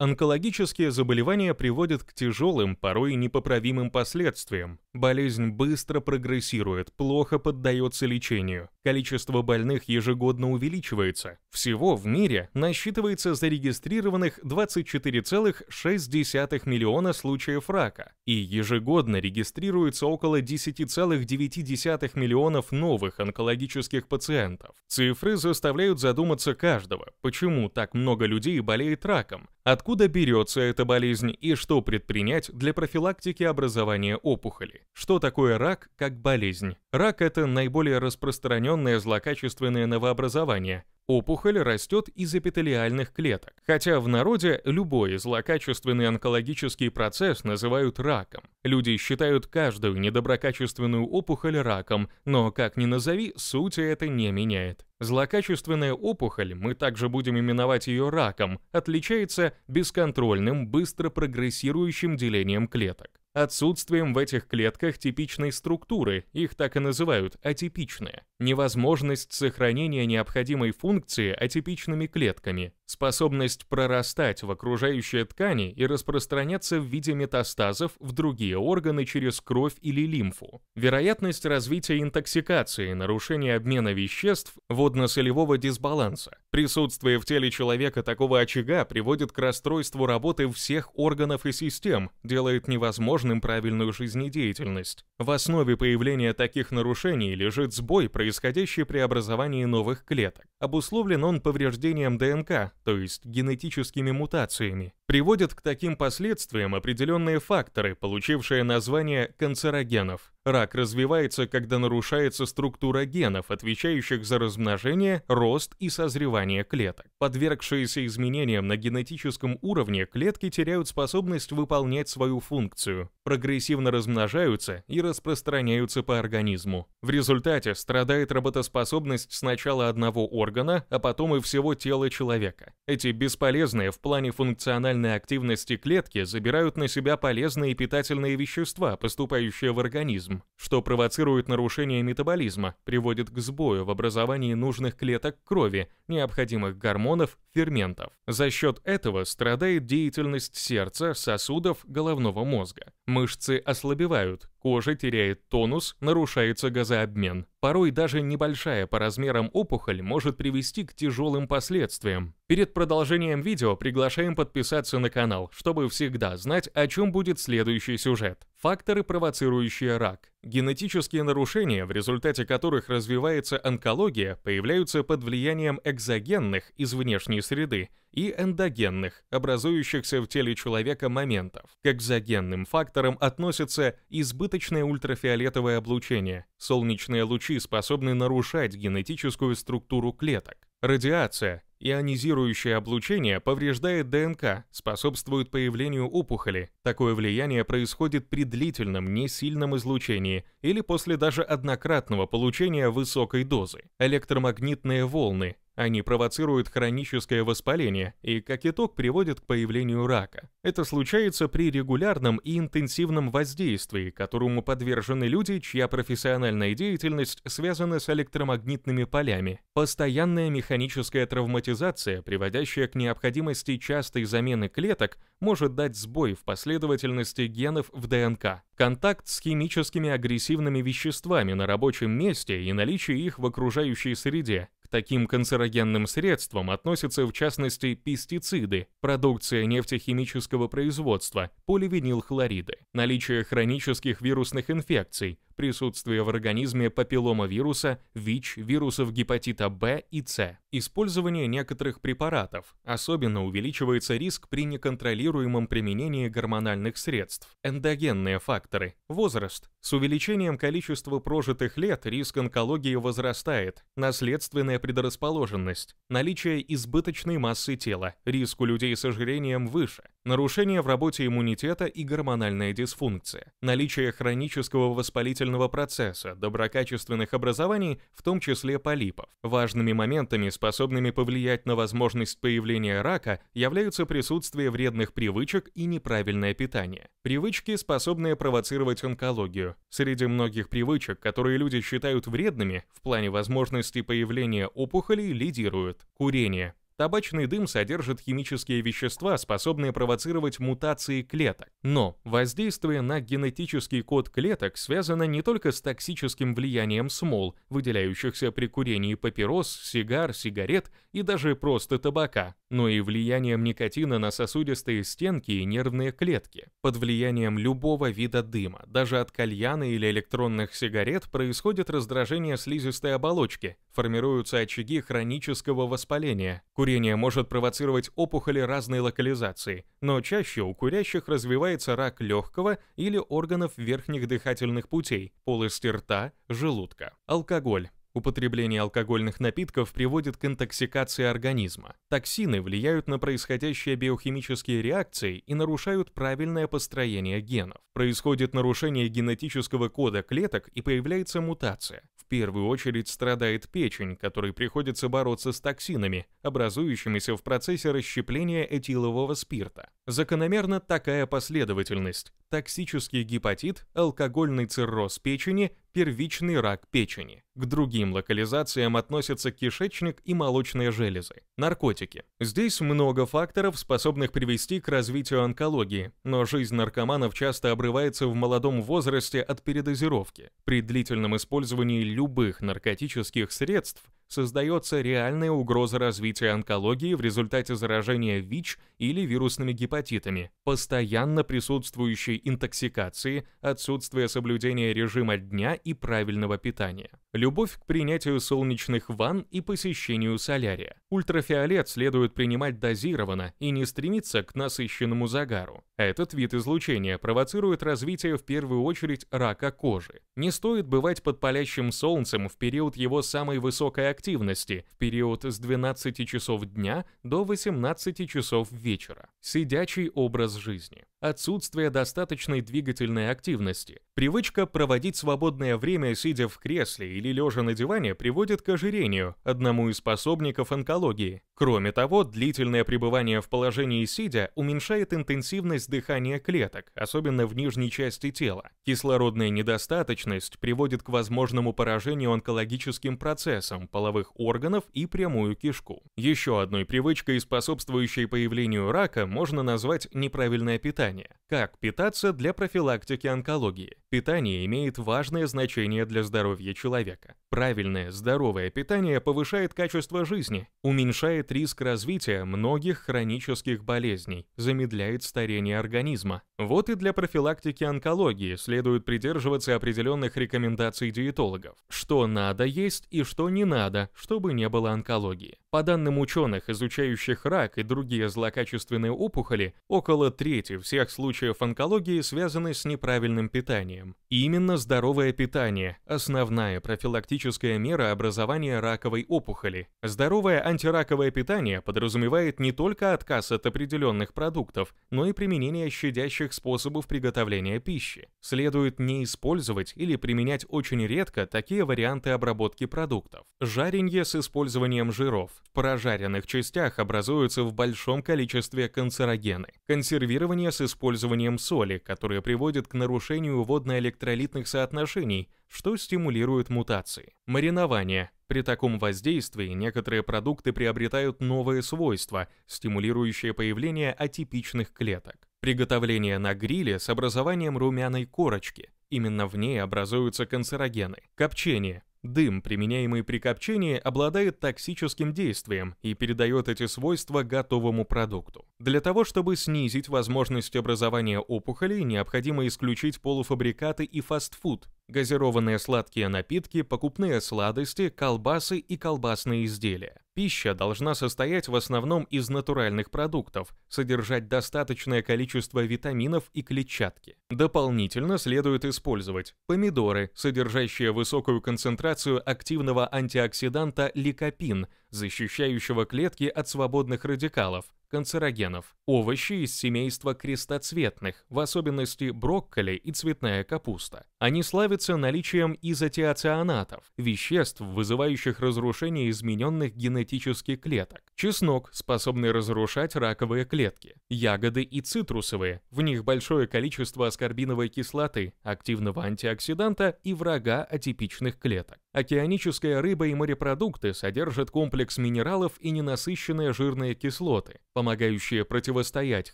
Онкологические заболевания приводят к тяжелым, порой непоправимым последствиям. Болезнь быстро прогрессирует, плохо поддается лечению. Количество больных ежегодно увеличивается. Всего в мире насчитывается зарегистрированных 24,6 миллиона случаев рака, и ежегодно регистрируется около 10,9 миллионов новых онкологических пациентов. Цифры заставляют задуматься каждого, почему так много людей болеет раком, откуда берется эта болезнь и что предпринять для профилактики образования опухоли. Что такое рак как болезнь? Рак – это наиболее распространенный определенное злокачественное новообразование. Опухоль растет из эпителиальных клеток, хотя в народе любой злокачественный онкологический процесс называют раком. Люди считают каждую недоброкачественную опухоль раком, но, как ни назови, сути это не меняет. Злокачественная опухоль, мы также будем именовать ее раком, отличается бесконтрольным, быстро прогрессирующим делением клеток. Отсутствием в этих клетках типичной структуры, их так и называют, атипичные невозможность сохранения необходимой функции атипичными клетками, способность прорастать в окружающие ткани и распространяться в виде метастазов в другие органы через кровь или лимфу, вероятность развития интоксикации, нарушения обмена веществ, водно-солевого дисбаланса. Присутствие в теле человека такого очага приводит к расстройству работы всех органов и систем, делает невозможным правильную жизнедеятельность. В основе появления таких нарушений лежит сбой, происходящий происходящий при образовании новых клеток. Обусловлен он повреждением ДНК, то есть генетическими мутациями. Приводят к таким последствиям определенные факторы, получившие название канцерогенов. Рак развивается, когда нарушается структура генов, отвечающих за размножение, рост и созревание клеток. Подвергшиеся изменениям на генетическом уровне, клетки теряют способность выполнять свою функцию, прогрессивно размножаются и распространяются по организму. В результате страдает работоспособность сначала одного органа, а потом и всего тела человека. Эти бесполезные в плане функциональной активности клетки забирают на себя полезные питательные вещества, поступающие в организм, что провоцирует нарушение метаболизма, приводит к сбою в образовании нужных клеток крови, необходимых гормонов, ферментов. За счет этого страдает деятельность сердца, сосудов, головного мозга. Мышцы ослабевают, кожа теряет тонус, нарушается газообмен. Порой даже небольшая по размерам опухоль может привести к тяжелым последствиям. Перед продолжением видео приглашаем подписаться на канал, чтобы всегда знать, о чем будет следующий сюжет. Факторы, провоцирующие рак. Генетические нарушения, в результате которых развивается онкология, появляются под влиянием экзогенных из внешней среды – и эндогенных, образующихся в теле человека моментов. К экзогенным факторам относятся избыточное ультрафиолетовое облучение. Солнечные лучи способны нарушать генетическую структуру клеток. Радиация, ионизирующее облучение, повреждает ДНК, способствует появлению опухоли. Такое влияние происходит при длительном, несильном излучении или после даже однократного получения высокой дозы. Электромагнитные волны, они провоцируют хроническое воспаление и, как итог, приводят к появлению рака. Это случается при регулярном и интенсивном воздействии, которому подвержены люди, чья профессиональная деятельность связана с электромагнитными полями. Постоянная механическая травматизация, приводящая к необходимости частой замены клеток, может дать сбой в последовательности генов в ДНК. Контакт с химическими агрессивными веществами на рабочем месте и наличие их в окружающей среде таким канцерогенным средствам относятся в частности пестициды, продукция нефтехимического производства, поливинилхлориды, наличие хронических вирусных инфекций, присутствие в организме папилломавируса, ВИЧ, вирусов гепатита В и С. Использование некоторых препаратов. Особенно увеличивается риск при неконтролируемом применении гормональных средств. Эндогенные факторы. Возраст. С увеличением количества прожитых лет риск онкологии возрастает. Наследственная предрасположенность. Наличие избыточной массы тела. Риск у людей с ожирением выше нарушение в работе иммунитета и гормональная дисфункция, наличие хронического воспалительного процесса, доброкачественных образований, в том числе полипов. Важными моментами, способными повлиять на возможность появления рака, являются присутствие вредных привычек и неправильное питание. Привычки, способные провоцировать онкологию. Среди многих привычек, которые люди считают вредными, в плане возможности появления опухолей лидируют курение, Табачный дым содержит химические вещества, способные провоцировать мутации клеток. Но воздействие на генетический код клеток связано не только с токсическим влиянием смол, выделяющихся при курении папирос, сигар, сигарет и даже просто табака, но и влиянием никотина на сосудистые стенки и нервные клетки. Под влиянием любого вида дыма, даже от кальяна или электронных сигарет, происходит раздражение слизистой оболочки, формируются очаги хронического воспаления. Курение может провоцировать опухоли разной локализации, но чаще у курящих развивается рак легкого или органов верхних дыхательных путей, полости рта, желудка. Алкоголь Употребление алкогольных напитков приводит к интоксикации организма. Токсины влияют на происходящие биохимические реакции и нарушают правильное построение генов. Происходит нарушение генетического кода клеток и появляется мутация. В первую очередь страдает печень, которой приходится бороться с токсинами, образующимися в процессе расщепления этилового спирта. Закономерна такая последовательность. Токсический гепатит, алкогольный цирроз печени, первичный рак печени. К другим локализациям относятся кишечник и молочные железы. Наркотики. Здесь много факторов, способных привести к развитию онкологии, но жизнь наркоманов часто обрывается в молодом возрасте от передозировки. При длительном использовании любых наркотических средств – создается реальная угроза развития онкологии в результате заражения ВИЧ или вирусными гепатитами, постоянно присутствующей интоксикации, отсутствие соблюдения режима дня и правильного питания, любовь к принятию солнечных ванн и посещению солярия. Ультрафиолет следует принимать дозированно и не стремиться к насыщенному загару. Этот вид излучения провоцирует развитие в первую очередь рака кожи. Не стоит бывать под палящим солнцем в период его самой высокой активности, активности в период с 12 часов дня до 18 часов вечера. Сидячий образ жизни. Отсутствие достаточной двигательной активности. Привычка проводить свободное время, сидя в кресле или лежа на диване, приводит к ожирению, одному из способников онкологии. Кроме того, длительное пребывание в положении сидя уменьшает интенсивность дыхания клеток, особенно в нижней части тела. Кислородная недостаточность приводит к возможному поражению онкологическим процессом половых органов и прямую кишку. Еще одной привычкой, способствующей появлению рака, можно назвать неправильное питание. Как питаться для профилактики онкологии? Питание имеет важное значение для здоровья человека. Правильное, здоровое питание повышает качество жизни, уменьшает риск развития многих хронических болезней, замедляет старение организма. Вот и для профилактики онкологии следует придерживаться определенных рекомендаций диетологов. Что надо есть и что не надо, чтобы не было онкологии. По данным ученых, изучающих рак и другие злокачественные опухоли, около трети всех случаев случаев онкологии связаны с неправильным питанием. И именно здоровое питание – основная профилактическая мера образования раковой опухоли. Здоровое антираковое питание подразумевает не только отказ от определенных продуктов, но и применение щадящих способов приготовления пищи. Следует не использовать или применять очень редко такие варианты обработки продуктов. Жаренье с использованием жиров. В прожаренных частях образуются в большом количестве канцерогены. Консервирование с использованием использованием соли, которая приводит к нарушению водно-электролитных соотношений, что стимулирует мутации. Маринование. При таком воздействии некоторые продукты приобретают новые свойства, стимулирующие появление атипичных клеток. Приготовление на гриле с образованием румяной корочки. Именно в ней образуются канцерогены. Копчение. Дым, применяемый при копчении, обладает токсическим действием и передает эти свойства готовому продукту. Для того, чтобы снизить возможность образования опухолей, необходимо исключить полуфабрикаты и фастфуд, газированные сладкие напитки, покупные сладости, колбасы и колбасные изделия. Пища должна состоять в основном из натуральных продуктов, содержать достаточное количество витаминов и клетчатки. Дополнительно следует использовать помидоры, содержащие высокую концентрацию активного антиоксиданта ликопин, защищающего клетки от свободных радикалов, канцерогенов. Овощи из семейства крестоцветных, в особенности брокколи и цветная капуста. Они славятся наличием изотиоцианатов, веществ, вызывающих разрушение измененных генетических клеток. Чеснок, способный разрушать раковые клетки. Ягоды и цитрусовые, в них большое количество аскорбиновой кислоты, активного антиоксиданта и врага атипичных клеток. Океаническая рыба и морепродукты содержат комплекс минералов и ненасыщенные жирные кислоты, помогающие противостоять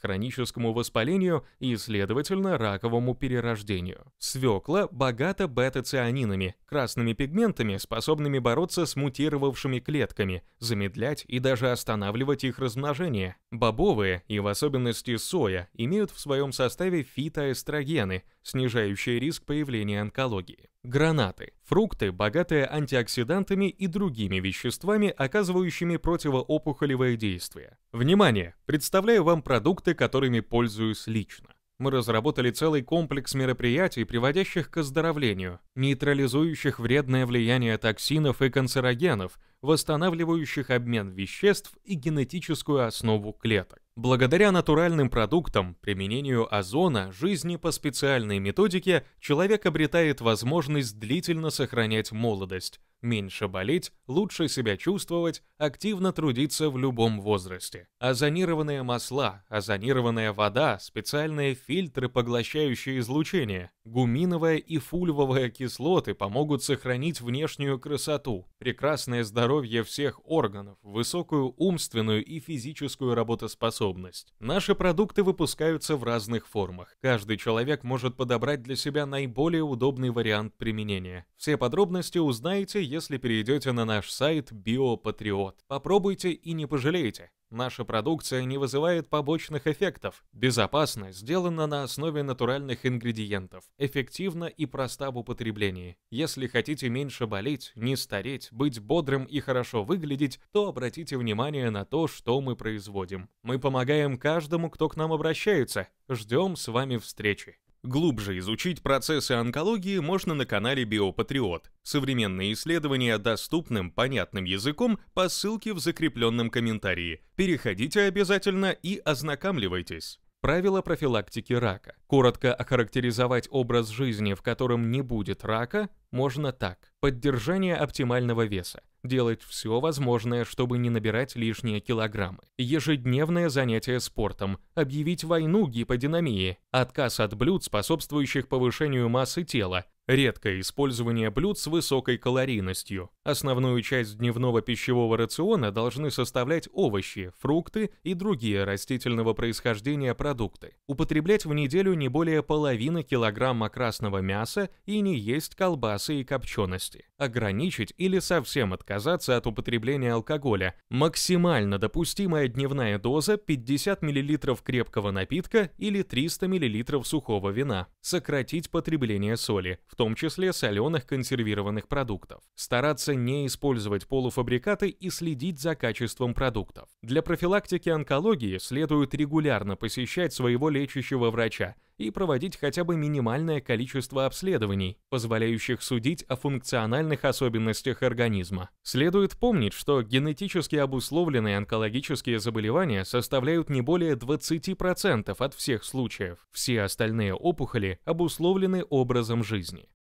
хроническому воспалению и, следовательно, раковому перерождению. Свекла богата бета-цианинами, красными пигментами, способными бороться с мутировавшими клетками, замедлять и даже останавливать их размножение. Бобовые, и в особенности соя, имеют в своем составе фитоэстрогены – снижающие риск появления онкологии. Гранаты. Фрукты, богатые антиоксидантами и другими веществами, оказывающими противоопухолевое действие. Внимание! Представляю вам продукты, которыми пользуюсь лично мы разработали целый комплекс мероприятий, приводящих к оздоровлению, нейтрализующих вредное влияние токсинов и канцерогенов, восстанавливающих обмен веществ и генетическую основу клеток. Благодаря натуральным продуктам, применению озона, жизни по специальной методике, человек обретает возможность длительно сохранять молодость, меньше болеть, лучше себя чувствовать, активно трудиться в любом возрасте. Озонированные масла, озонированная вода, специальные фильтры, поглощающие излучение, Гуминовая и фульвовая кислоты помогут сохранить внешнюю красоту, прекрасное здоровье всех органов, высокую умственную и физическую работоспособность. Наши продукты выпускаются в разных формах. Каждый человек может подобрать для себя наиболее удобный вариант применения. Все подробности узнаете, если перейдете на наш сайт Биопатриот. Попробуйте и не пожалеете. Наша продукция не вызывает побочных эффектов, безопасно, сделана на основе натуральных ингредиентов, эффективна и проста в употреблении. Если хотите меньше болеть, не стареть, быть бодрым и хорошо выглядеть, то обратите внимание на то, что мы производим. Мы помогаем каждому, кто к нам обращается. Ждем с вами встречи. Глубже изучить процессы онкологии можно на канале Биопатриот. Современные исследования доступным, понятным языком по ссылке в закрепленном комментарии. Переходите обязательно и ознакомливайтесь. Правила профилактики рака. Коротко охарактеризовать образ жизни, в котором не будет рака, можно так. Поддержание оптимального веса делать все возможное, чтобы не набирать лишние килограммы. Ежедневное занятие спортом, объявить войну гиподинамии, отказ от блюд, способствующих повышению массы тела, Редкое использование блюд с высокой калорийностью. Основную часть дневного пищевого рациона должны составлять овощи, фрукты и другие растительного происхождения продукты. Употреблять в неделю не более половины килограмма красного мяса и не есть колбасы и копчености. Ограничить или совсем отказаться от употребления алкоголя. Максимально допустимая дневная доза 50 мл крепкого напитка или 300 мл сухого вина. Сократить потребление соли, в в том числе соленых консервированных продуктов. Стараться не использовать полуфабрикаты и следить за качеством продуктов. Для профилактики онкологии следует регулярно посещать своего лечащего врача, и проводить хотя бы минимальное количество обследований, позволяющих судить о функциональных особенностях организма. Следует помнить, что генетически обусловленные онкологические заболевания составляют не более 20% от всех случаев. Все остальные опухоли обусловлены образом жизни.